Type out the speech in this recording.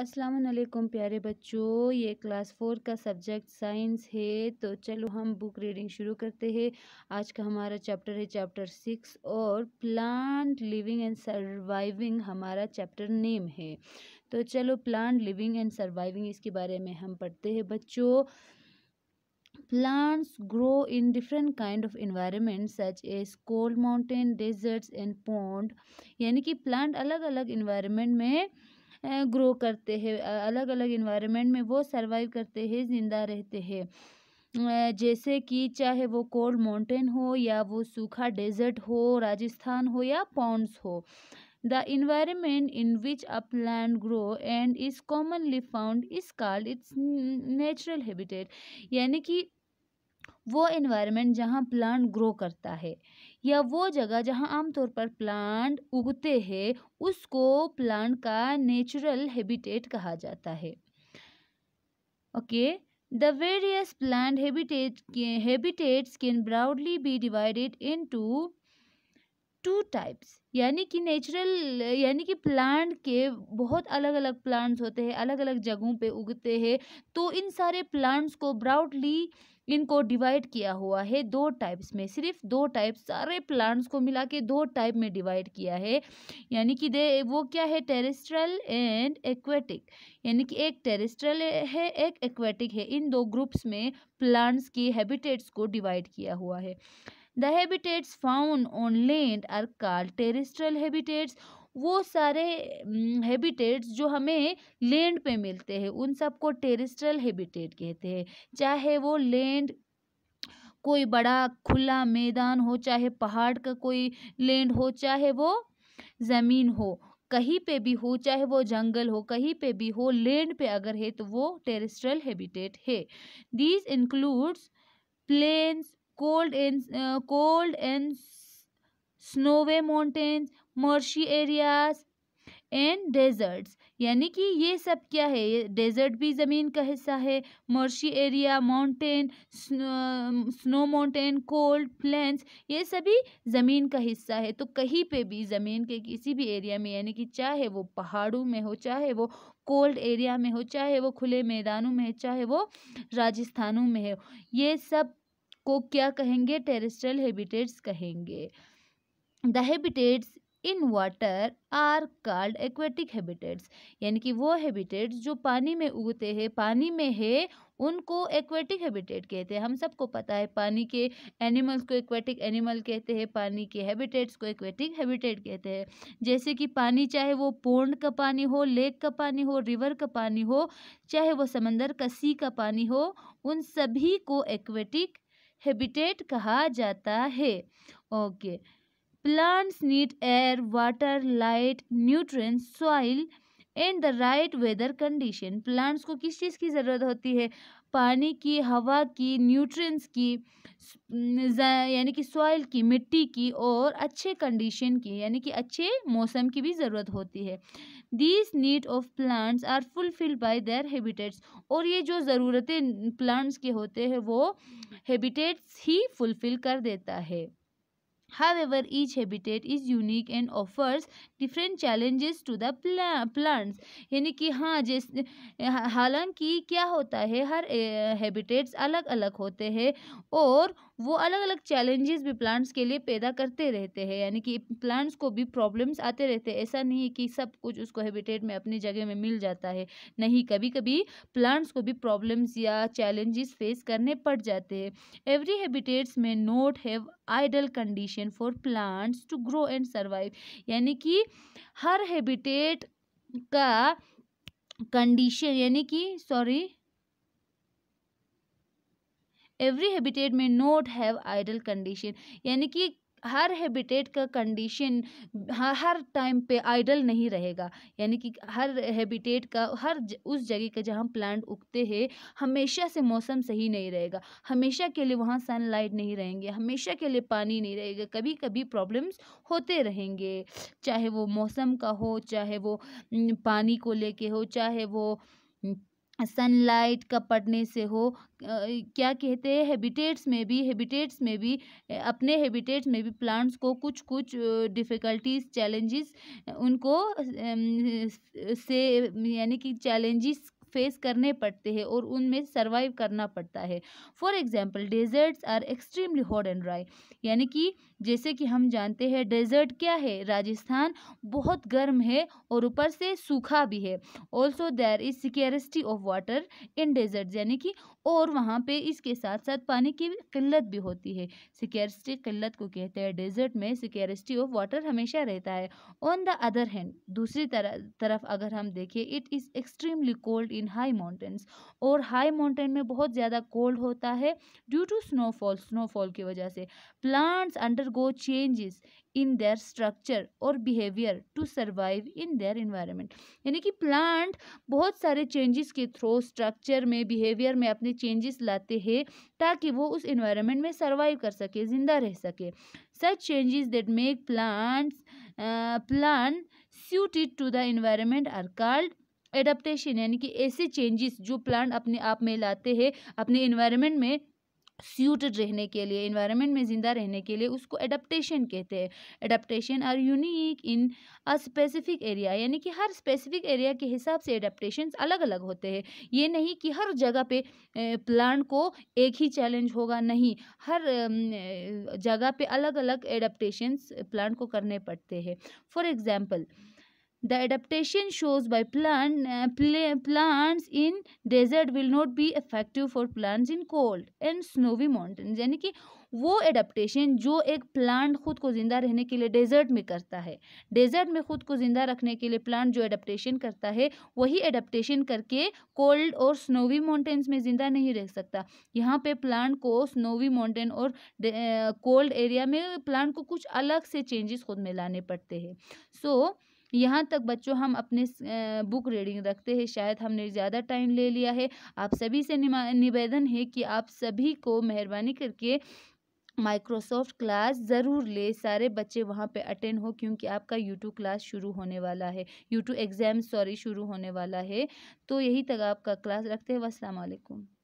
असलकुम प्यारे बच्चों ये क्लास फोर का सब्जेक्ट साइंस है तो चलो हम बुक रीडिंग शुरू करते हैं आज का हमारा चैप्टर है चैप्टर सिक्स और प्लांट लिविंग एंड सर्वाइविंग हमारा चैप्टर नेम है तो चलो प्लांट लिविंग एंड सर्वाइविंग इसके बारे में हम पढ़ते हैं बच्चों plants grow in different kind of environment such as cold mountain deserts and pond यानी कि प्लांट अलग अलग इन्वायरमेंट में ग्रो करते हैं अलग अलग इन्वायरमेंट में वो सर्वाइव करते हैं ज़िंदा रहते हैं जैसे कि चाहे वो कोल्ड माउंटेन हो या वो सूखा डेजर्ट हो राजस्थान हो या पॉन्ड्स हो the environment in which a plant grow and is commonly found is called its natural habitat यानी कि वो इन्वायरमेंट जहाँ प्लांट ग्रो करता है या वो जगह जहाँ आमतौर पर प्लांट उगते हैं उसको प्लांट का नेचुरल हैबिटेट कहा जाता है ओके वेरियस The हैबिटेट के habitats can broadly be divided into two types यानी कि नेचुरल यानी कि प्लांट के बहुत अलग अलग प्लांट्स होते हैं अलग अलग जगहों पे उगते हैं तो इन सारे प्लांट्स को ब्राउडली इनको डिवाइड किया हुआ है दो टाइप्स में सिर्फ दो टाइप सारे प्लांट्स को मिला के दो टाइप में डिवाइड किया है यानी कि दे वो क्या है टेरेस्ट्रल एंड एक्वेटिक यानी कि एक टेरेस्ट्रल है एक एक्वेटिक है इन दो ग्रुप्स में प्लांट्स की हैबिटेट्स को डिवाइड किया हुआ है the habitats found on land are called terrestrial habitats वो सारे हैबिटेट्स जो हमें लैंड पे मिलते हैं उन सबको टेरिस्ट्रल हैबिटेट कहते हैं चाहे वो लैंड कोई बड़ा खुला मैदान हो चाहे पहाड़ का कोई लैंड हो चाहे वो ज़मीन हो कहीं पे भी हो चाहे वो जंगल हो कहीं पे भी हो लैंड पे अगर है तो वो टेरिस्ट्रल हैबिटेट है this includes plains cold and cold and snowy mountains marshy areas and deserts यानी कि ये सब क्या है ये डेजर्ट भी ज़मीन का हिस्सा है marshy area mountain snow mountain cold plains ये सभी ज़मीन का हिस्सा है तो कहीं पे भी ज़मीन के किसी भी एरिया में यानी कि चाहे वो पहाड़ों में हो चाहे वो कोल्ड एरिया में हो चाहे वो खुले मैदानों में चाहे वो राजस्थानों में हो ये सब को क्या कहेंगे टेरेस्ट्रल हैबिटेट्स कहेंगे the habitats in water are called aquatic habitats यानी कि वो हैबिटेट्स जो पानी में उगते हैं पानी में है उनको एक्वेटिक हैबिटेट कहते हैं हम सबको पता है पानी के एनिमल्स को एक्वेटिक एनिमल कहते हैं पानी के हैबिटेट्स को एक्वेटिक हैबिटेट कहते हैं जैसे कि पानी चाहे वो पोंड का पानी हो लेक का पानी हो रिवर का पानी हो चाहे वो समंदर का सी का पानी हो उन सभी को एक्वेटिक हैबिटेट कहा जाता है okay okay. plants need air water light nutrients soil and the right weather condition plants को किस चीज़ की ज़रूरत होती है पानी की हवा की न्यूट्रिएंट्स की यानी कि सॉइल की मिट्टी की और अच्छे कंडीशन की यानी कि अच्छे मौसम की भी ज़रूरत होती है these need of plants are fulfilled by their habitats और ये जो ज़रूरतें प्लांट्स के होते हैं वो हैबिटेट्स ही फुलफिल कर देता है However, each habitat is unique and offers different challenges to the plants. यानी कि हाँ जिस हालांकि क्या होता है हर हैबिटेट्स अलग अलग होते हैं और वो अलग अलग चैलेंजेस भी प्लांट्स के लिए पैदा करते रहते हैं यानी कि प्लांट्स को भी प्रॉब्लम्स आते रहते हैं ऐसा नहीं है कि सब कुछ उसको हैबिटेट में अपनी जगह में मिल जाता है नहीं कभी कभी प्लांट्स को भी प्रॉब्लम्स या चैलेंजेस फेस करने पड़ जाते हैं एवरी हैबिटेट्स में not have ideal condition for plants to grow and survive यानी कि हर हैबिटेट का कंडीशन यानी कि सॉरी एवरी हैबिटेट में नोट हैव आइडल कंडीशन यानी कि हर हैबिटेट का कंडीशन हर टाइम पे आइडल नहीं रहेगा यानी कि हर हैबिटेट का हर ज, उस जगह का जहाँ प्लांट उगते हैं हमेशा से मौसम सही नहीं रहेगा हमेशा के लिए वहाँ सनलाइट नहीं रहेंगे हमेशा के लिए पानी नहीं रहेगा कभी कभी प्रॉब्लम्स होते रहेंगे चाहे वो मौसम का हो चाहे वो पानी को लेके हो चाहे वो सनलाइट का पड़ने से हो क्या कहते हैं हैबिटेट्स में भी हैबिटेट्स में भी अपने हैबिटेट्स में भी प्लांट्स को कुछ कुछ डिफ़िकल्टीज चैलेंजेस उनको से यानी कि चैलेंजेस फेस करने पड़ते हैं और उनमें सर्वाइव करना पड़ता है for example deserts are extremely hot and dry यानी कि जैसे कि हम जानते हैं डेजर्ट क्या है राजस्थान बहुत गर्म है और ऊपर से सूखा भी है also there is scarcity of water in desert यानी कि और वहाँ पे इसके साथ साथ पानी की किल्लत भी होती है सिक्योरिटी किल्लत को कहते हैं डेजर्ट में सिक्योरिटी ऑफ वाटर हमेशा रहता है ऑन द अदर हैंड दूसरी तरह तरफ अगर हम देखें it is extremely cold in in high mountains और हाई माउंटेन में बहुत ज़्यादा कोल्ड होता है ड्यू टू स्नोफॉल स्नोफॉल की वजह से plants go changes in their structure और behaviour to survive in their environment यानी कि प्लांट बहुत सारे चेंजेस के थ्रू स्ट्रक्चर में बिहेवियर में अपने चेंजेस लाते हैं ताकि वो उस इन्वायरमेंट में सर्वाइव कर सके ज़िंदा रह सके such changes that make plants plant suited to the environment are called adaptation यानी कि ऐसे चेंजेस जो प्लांट अपने आप में लाते हैं अपने इन्वायरमेंट में सूटेड रहने के लिए इन्वायरमेंट में ज़िंदा रहने के लिए उसको एडप्टेशन कहते हैं adaptation are unique in a specific area यानी कि हर स्पेसिफिक एरिया के हिसाब से एडप्टेशन अलग अलग होते हैं ये नहीं कि हर जगह पे प्लांट को एक ही चैलेंज होगा नहीं हर जगह पे अलग अलग एडप्टेशन प्लांट को करने पड़ते हैं for example the adaptation shows by plant uh, in desert will not be effective for for in cold and snowy mountains यानी कि वो एडेप्टेशन जो एक प्लांट खुद को ज़िंदा रहने के लिए डेजर्ट में करता है डेजर्ट में खुद को ज़िंदा रखने के लिए प्लांट जो एडेप्टेशन करता है वही एडेप्टेशन करके कोल्ड और स्नोवी माउंटेन्स में ज़िंदा नहीं रह सकता यहाँ पे प्लांट को स्नोवी माउंटेन और कोल्ड एरिया uh, में प्लांट को कुछ अलग से चेंजेस खुद में लाने पड़ते हैं सो so, यहाँ तक बच्चों हम अपने बुक रीडिंग रखते हैं शायद हमने ज़्यादा टाइम ले लिया है आप सभी से निवेदन है कि आप सभी को मेहरबानी करके माइक्रोसॉफ्ट क्लास ज़रूर ले सारे बच्चे वहाँ पे अटेंड हो क्योंकि आपका यूट्यूब क्लास शुरू होने वाला है यूट्यूब एग्ज़ाम सॉरी शुरू होने वाला है तो यही तक आपका क्लास रखते हैं वालेकुम